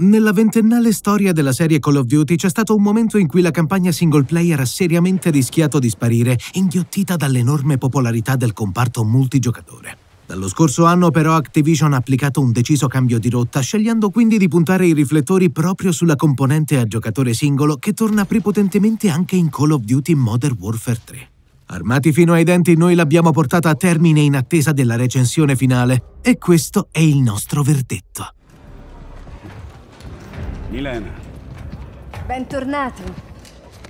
Nella ventennale storia della serie Call of Duty c'è stato un momento in cui la campagna single player ha seriamente rischiato di sparire, inghiottita dall'enorme popolarità del comparto multigiocatore. Dallo scorso anno però Activision ha applicato un deciso cambio di rotta, scegliendo quindi di puntare i riflettori proprio sulla componente a giocatore singolo che torna prepotentemente anche in Call of Duty Modern Warfare 3. Armati fino ai denti noi l'abbiamo portata a termine in attesa della recensione finale e questo è il nostro verdetto. Milena. Bentornato,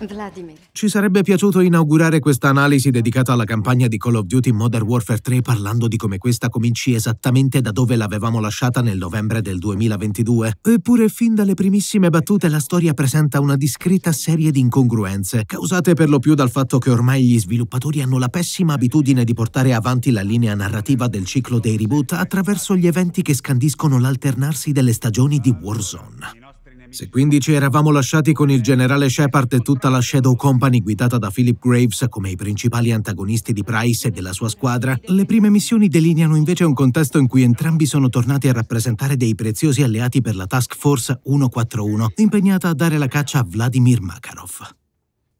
Vladimir. Ci sarebbe piaciuto inaugurare questa analisi dedicata alla campagna di Call of Duty Modern Warfare 3 parlando di come questa cominci esattamente da dove l'avevamo lasciata nel novembre del 2022. Eppure fin dalle primissime battute la storia presenta una discreta serie di incongruenze, causate per lo più dal fatto che ormai gli sviluppatori hanno la pessima abitudine di portare avanti la linea narrativa del ciclo dei reboot attraverso gli eventi che scandiscono l'alternarsi delle stagioni di Warzone. Se quindi ci eravamo lasciati con il generale Shepard e tutta la Shadow Company guidata da Philip Graves come i principali antagonisti di Price e della sua squadra, le prime missioni delineano invece un contesto in cui entrambi sono tornati a rappresentare dei preziosi alleati per la Task Force 141, impegnata a dare la caccia a Vladimir Makarov.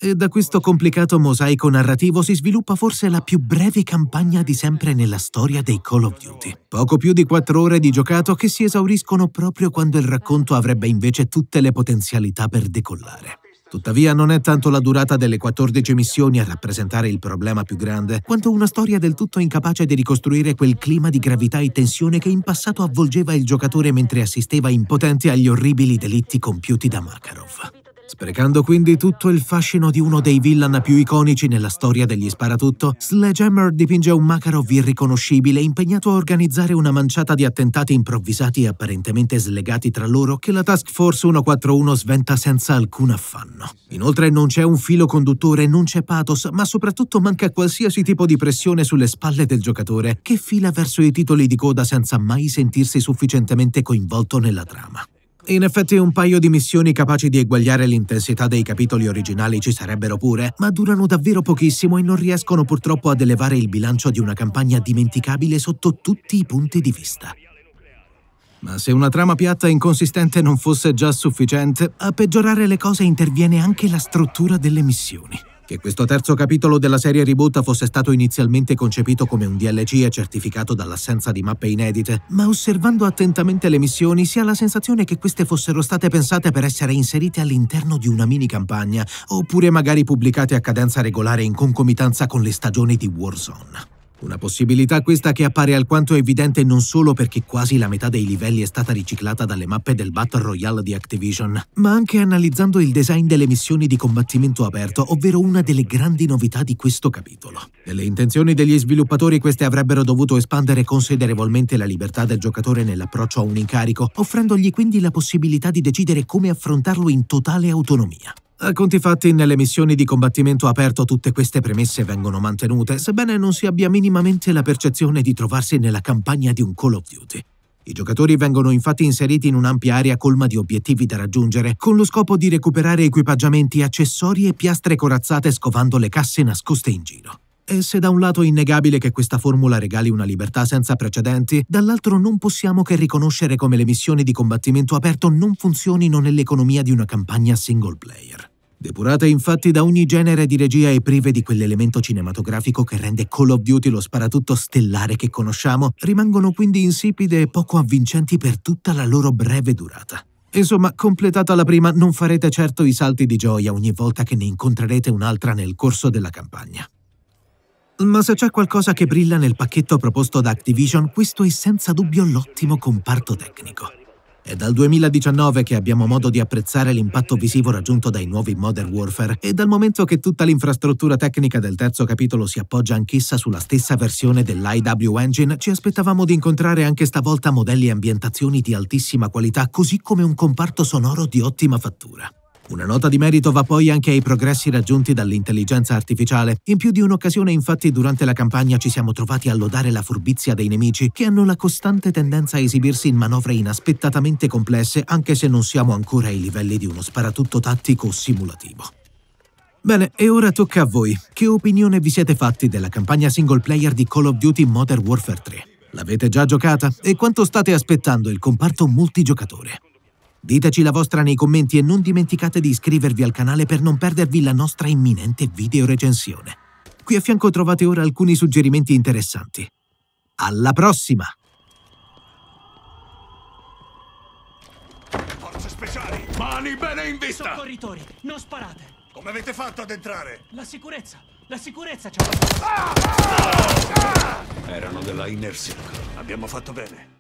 E da questo complicato mosaico narrativo si sviluppa forse la più breve campagna di sempre nella storia dei Call of Duty. Poco più di quattro ore di giocato che si esauriscono proprio quando il racconto avrebbe invece tutte le potenzialità per decollare. Tuttavia non è tanto la durata delle 14 missioni a rappresentare il problema più grande, quanto una storia del tutto incapace di ricostruire quel clima di gravità e tensione che in passato avvolgeva il giocatore mentre assisteva impotente agli orribili delitti compiuti da Makarov. Sprecando quindi tutto il fascino di uno dei villain più iconici nella storia degli sparatutto, Sledgehammer dipinge un Makarov irriconoscibile impegnato a organizzare una manciata di attentati improvvisati e apparentemente slegati tra loro che la Task Force 141 sventa senza alcun affanno. Inoltre non c'è un filo conduttore, non c'è pathos, ma soprattutto manca qualsiasi tipo di pressione sulle spalle del giocatore che fila verso i titoli di coda senza mai sentirsi sufficientemente coinvolto nella trama. In effetti un paio di missioni capaci di eguagliare l'intensità dei capitoli originali ci sarebbero pure, ma durano davvero pochissimo e non riescono purtroppo ad elevare il bilancio di una campagna dimenticabile sotto tutti i punti di vista. Ma se una trama piatta e inconsistente non fosse già sufficiente, a peggiorare le cose interviene anche la struttura delle missioni. Che questo terzo capitolo della serie reboot fosse stato inizialmente concepito come un DLC è certificato dall'assenza di mappe inedite, ma osservando attentamente le missioni si ha la sensazione che queste fossero state pensate per essere inserite all'interno di una mini campagna, oppure magari pubblicate a cadenza regolare in concomitanza con le stagioni di Warzone. Una possibilità questa che appare alquanto evidente non solo perché quasi la metà dei livelli è stata riciclata dalle mappe del Battle Royale di Activision, ma anche analizzando il design delle missioni di combattimento aperto, ovvero una delle grandi novità di questo capitolo. Nelle intenzioni degli sviluppatori queste avrebbero dovuto espandere considerevolmente la libertà del giocatore nell'approccio a un incarico, offrendogli quindi la possibilità di decidere come affrontarlo in totale autonomia. A eh, conti fatti, nelle missioni di combattimento aperto tutte queste premesse vengono mantenute, sebbene non si abbia minimamente la percezione di trovarsi nella campagna di un Call of Duty. I giocatori vengono infatti inseriti in un'ampia area colma di obiettivi da raggiungere, con lo scopo di recuperare equipaggiamenti, accessori e piastre corazzate scovando le casse nascoste in giro. E se da un lato è innegabile che questa formula regali una libertà senza precedenti, dall'altro non possiamo che riconoscere come le missioni di combattimento aperto non funzionino nell'economia di una campagna single player. Depurate infatti da ogni genere di regia e prive di quell'elemento cinematografico che rende Call of Duty lo sparatutto stellare che conosciamo, rimangono quindi insipide e poco avvincenti per tutta la loro breve durata. Insomma, completata la prima, non farete certo i salti di gioia ogni volta che ne incontrerete un'altra nel corso della campagna. Ma se c'è qualcosa che brilla nel pacchetto proposto da Activision, questo è senza dubbio l'ottimo comparto tecnico. È dal 2019 che abbiamo modo di apprezzare l'impatto visivo raggiunto dai nuovi Modern Warfare e dal momento che tutta l'infrastruttura tecnica del terzo capitolo si appoggia anch'essa sulla stessa versione dell'IW Engine, ci aspettavamo di incontrare anche stavolta modelli e ambientazioni di altissima qualità, così come un comparto sonoro di ottima fattura. Una nota di merito va poi anche ai progressi raggiunti dall'intelligenza artificiale. In più di un'occasione, infatti, durante la campagna ci siamo trovati a lodare la furbizia dei nemici, che hanno la costante tendenza a esibirsi in manovre inaspettatamente complesse, anche se non siamo ancora ai livelli di uno sparatutto tattico o simulativo. Bene, e ora tocca a voi. Che opinione vi siete fatti della campagna single player di Call of Duty Modern Warfare 3? L'avete già giocata? E quanto state aspettando il comparto multigiocatore? Diteci la vostra nei commenti e non dimenticate di iscrivervi al canale per non perdervi la nostra imminente videorecensione. Qui a fianco trovate ora alcuni suggerimenti interessanti. Alla prossima! Forze speciali, mani bene in vista! Soccorritori, non sparate! Come avete fatto ad entrare? La sicurezza! La sicurezza ci Ah! Ah! Erano della Inner Circle. Abbiamo fatto bene.